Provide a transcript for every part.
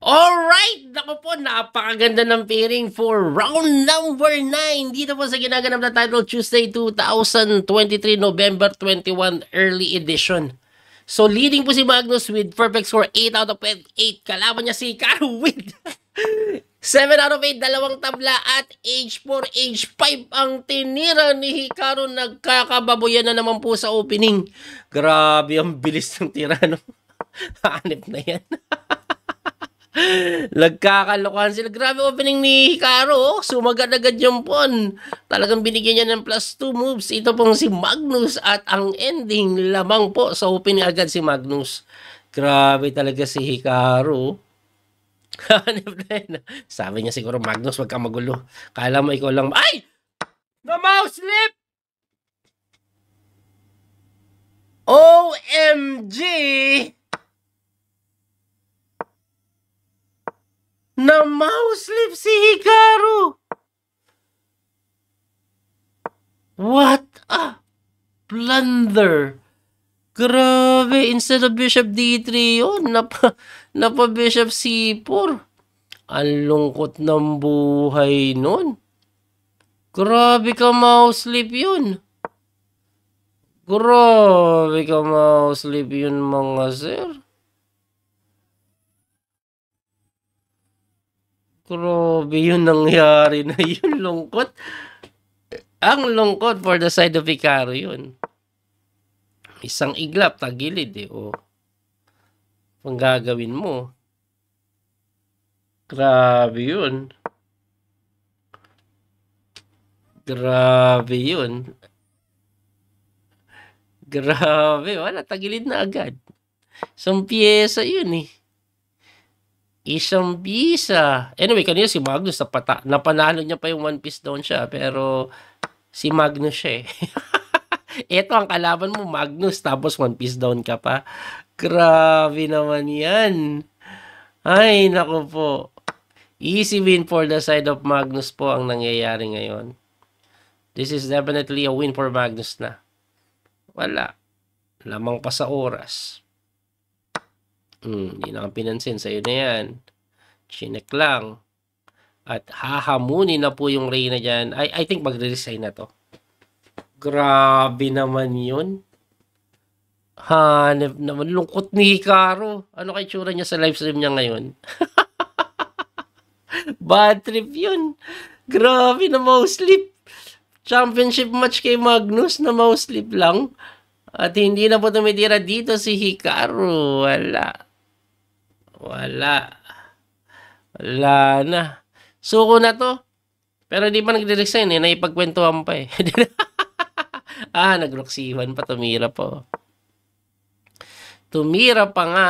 Alright! Naku po, napakaganda ng pairing for round number 9 dito po sa ginaganap na title Tuesday 2023 November 21 early edition. So leading po si Magnus with perfect score 8 out of 8. Kalaban niya si Carwin. 7 out of 8, dalawang tabla at h 4, h 5 ang tinira ni Hikaru. Nagkakababoyan na naman po sa opening. Grabe, ang bilis ng tirano. Hanip na yan. Nagkakalokohan sila. Grabe opening ni Hikaru. Oh. Sumagad-agad yung pon. Talagang binigyan niya ng plus 2 moves. Ito pong si Magnus at ang ending lamang po sa opening agad si Magnus. Grabe talaga si Hikaru. Sabi niya siguro, Magnus, wag kang magulo. Kala mo ikaw lang. Ay! The mouse slip! OMG! na mauslip si Hikaru. What a blunder! Grabe, instead of Bishop D3 yun, napa, napa Bishop C4. Ang lungkot ng buhay nun. Grabe ka mauslip yun. Grabe ka mauslip yun mga sir. Grabe, yun nangyari na yun. Lungkot. Ang lungkot for the side of Vicario yun. Isang iglap, tagilid eh. O, oh. ang gagawin mo. Grabe yun. Grabe yun. Grabe, wala, tagilid na agad. Isang pyesa yun eh. Isang bisa. Anyway, kanina si Magnus napata, napanalo niya pa yung One Piece down siya. Pero si Magnus siya eh. Ito ang kalaban mo, Magnus, tapos One Piece down ka pa. Grabe naman yan. Ay, nako po. Easy win for the side of Magnus po ang nangyayari ngayon. This is definitely a win for Magnus na. Wala. Lamang pa sa oras. Hmm, hindi na kang pinansin. Sa'yo na yan. Chinek lang. At hahamunin na po yung Reyna dyan. I, I think magre-resign na to. Grabe naman yun. Ha, naman. Lungkot ni Hikaru. Ano kay tsura niya sa live stream niya ngayon? Bad trip yun. Grabe na mauslip. Championship match kay Magnus na mauslip lang. At hindi na po tumitira dito si Hikaru. Wala. Wala. Wala na. Suko na to. Pero di pa nagde-resign eh. Naipagkwentuhan pa eh. ah, nagroksiwan pa. Tumira po. Oh. Tumira pa nga.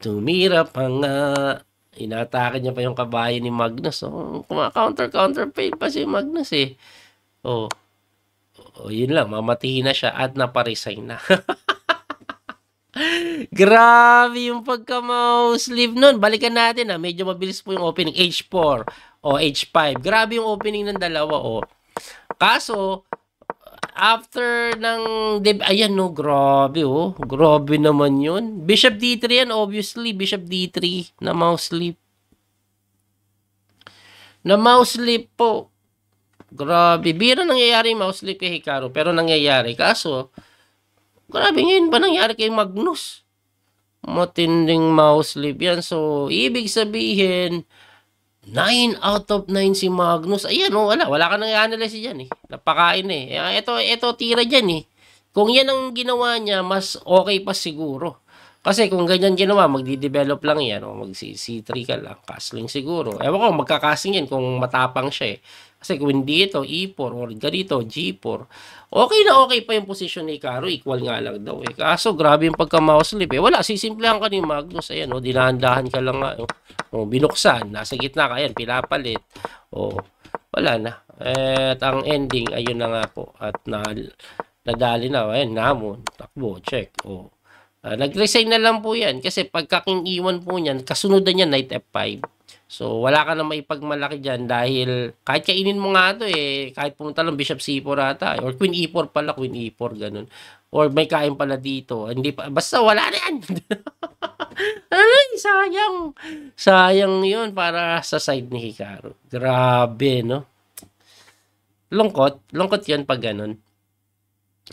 Tumira pa nga. Inatake niya pa yung kabayo ni Magnus. Oh, counter-counter fail pa si Magnus eh. Oh. oh, yun lang. Mamatihin na siya at naparesign na. Grabe yung pagka-mouse sleeve nun. Balikan natin ah. Medyo mabilis po yung opening. H4 o H5. Grabe yung opening ng dalawa o. Oh. Kaso, after ng... Ayan no, grabe oh. Grabe naman yun. Bishop D3 yan, obviously. Bishop D3 na mouse sleeve. Na mouse sleeve po. Grabe. Bira nangyayari yung mouse sleeve kay Hikaru. Pero nangyayari. Kaso, Grabe ngayon ba nangyari kay Magnus? matinding mouse sleep yan. So, ibig sabihin, 9 out of 9 si Magnus. Ayan, oh, wala. Wala ka nang i-analyze dyan eh. Napakain eh. Ito, ah, ito tira dyan eh. Kung yan ang ginawa niya, mas okay pa siguro. Kasi kung ganyan ginawa, magdi-develop lang yan. O, mag-C3 ka lang. Castling siguro. Ewan ko, magka-casting yan kung matapang siya eh. Kasi kung dito, E4 or ganito, G4, okay na okay pa yung position ni Caro. Equal nga lang daw eh. Kaso grabe yung pagka-mouse flip eh. Wala, sisimplahan ka ni Magnus. Ayan oh, dinahan-dahan ka lang nga. Oh, oh binuksan, nasa gitna ka. Ayan, pinapalit. O, oh, wala na. At ang ending, ayun na nga po. At na, nadali na. Ayan, namon. Takbo, check. oh. uh, nag-resign na lang po yan. Kasi pagkaking iwan e po niyan, kasunod na niya Knight F5. So, wala ka na maipagmalaki dyan dahil kahit kainin mo nga ito eh, kahit pumunta lang Bishop C4 ata, eh, or Queen E4 pala, Queen E4, ganun. Or may kain pala dito, hindi pa, basta wala na yan. Ay, sayang. Sayang yun para sa side ni Hikaru. Grabe, no? Lungkot. Lungkot yun pag ganun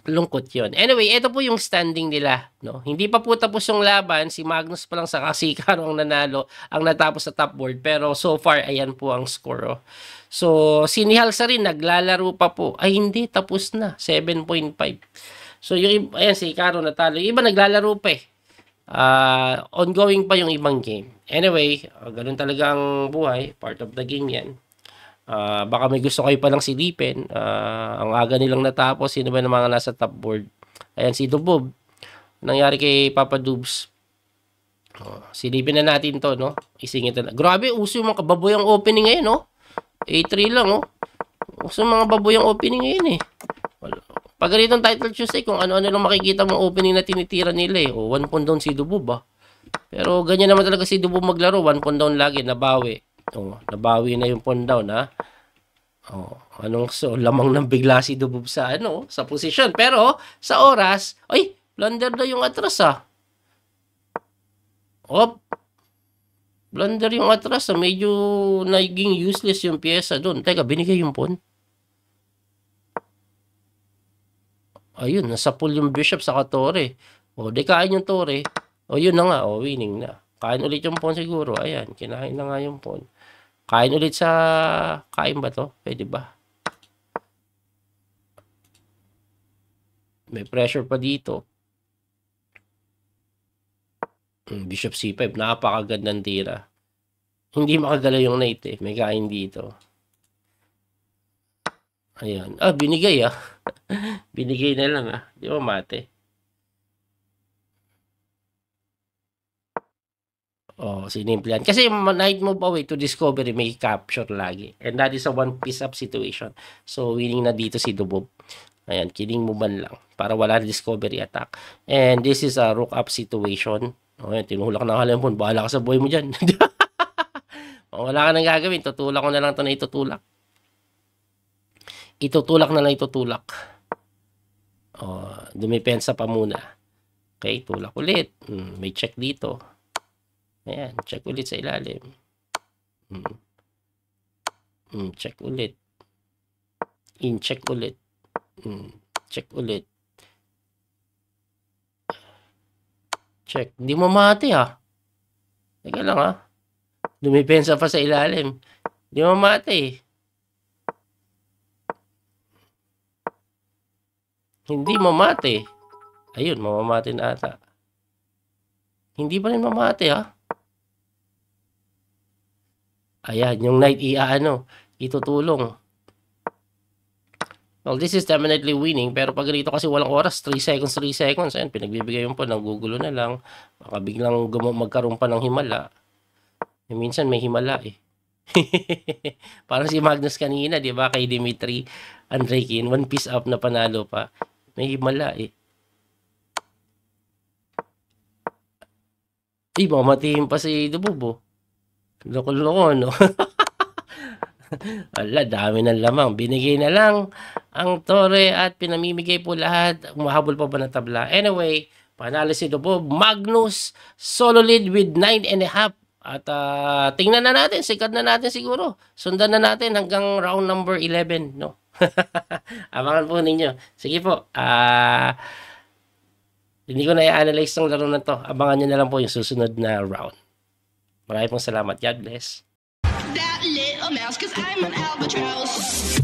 lungkot yon. Anyway, ito po yung standing nila. No? Hindi pa po tapos yung laban. Si Magnus pa lang sa Kasikaro ang nanalo, ang natapos sa top board. Pero so far, ayan po ang score. Oh. So, si Nihalsa rin, naglalaro pa po. Ay, hindi, tapos na. 7.5. So, yung, ayan, si Caro natalo. Yung iba naglalaro pa eh. Uh, ongoing pa yung ibang game. Anyway, ah, ganun talaga ang buhay. Part of the game yan. Uh, baka may gusto kayo palang silipin. Uh, ang aga nilang natapos, sino ba ng mga nasa top board? Ayan, si Dubob. Nangyari kay Papa Dubs. Uh, silipin na natin to, no? Isingit na. Grabe, uso yung mga baboy opening ngayon, no? a 3 lang, no? Oh. Uso mga baboyang opening ngayon, eh. Wala. Pag ganitong title Tuesday, eh, kung ano-ano lang makikita mo opening na tinitira nila, eh. O, oh, one pound down si Dubob, ah. Pero ganyan naman talaga si Dubob maglaro. One pound down lagi, nabawi. Oh, nabawi na yung pawn down ha. Oh, anong so, lamang ng bigla si Dubov sa ano, sa position. Pero sa oras, ay, blunder na yung atras ah. Op. Blunder yung atras ah. Medyo naging useless yung pyesa doon. Teka, binigay yung pawn. Ayun, nasa pull yung bishop sa katore. O, oh, di kain yung tore. O, oh, yun na nga. O, oh, winning na. Kain ulit yung pawn siguro. Ayan, kinain na nga yung pawn. Kain ulit sa... Kain ba to? Pwede ba? May pressure pa dito. Hmm, Bishop C5. Napakagad ng tira. Hindi makagalaw yung knight eh. May kain dito. Ayan. Ah, binigay ah. binigay na lang ah. Di ba mate? Oh, sinimple yan. Kasi night move away to discovery, may capture lagi. And that is a one-piece up situation. So, winning na dito si Dubob. Ayan, killing mo man lang. Para wala discovery attack. And this is a rook up situation. Oh, ayan, tinuhulak na kalimon. Bahala ka sa boy mo diyan. Oh, wala ka nang gagawin. Tutulak ko na lang 'to na itutulak. Itutulak na lang itutulak. Oh, dumipensa pa muna. Okay, tulak ulit. Hmm, may check dito. Ayan, check ulit sa ilalim. Mm. Mm, check ulit. In-check ulit. Mm, check ulit. Check. Di mo mati ha. Ah. Teka lang ha. Ah. Dumipensa pa sa ilalim. Di mo mati Hindi mamate. Ayun, mamamate na ata. Hindi pa rin mamate ha. Ah. Ayan, yung knight iaano, ah, itutulong. Well, this is definitely winning. Pero pag ganito kasi walang oras, 3 seconds, 3 seconds. Ayan, pinagbibigay yung po, nagugulo na lang. Baka biglang magkaroon pa ng himala. E, minsan may himala eh. Parang si Magnus kanina, di ba? Kay Dimitri Andrekin, one piece up na panalo pa. May himala eh. Di, mamatihin pa si Dububo. Loko-loko, no? Ala, dami ng lamang. Binigay na lang ang tore at pinamimigay po lahat. Umahabol pa ba ng tabla? Anyway, panalo si po. Magnus, solo lead with 9 and a half. At uh, tingnan na natin, sikat na natin siguro. Sundan na natin hanggang round number 11, no? Abangan po ninyo. Sige po, ah... Uh, hindi ko na i-analyze ng laro na to. Abangan nyo na lang po yung susunod na round. Maraming salamat. God bless. That little mouse, cause I'm an albatross.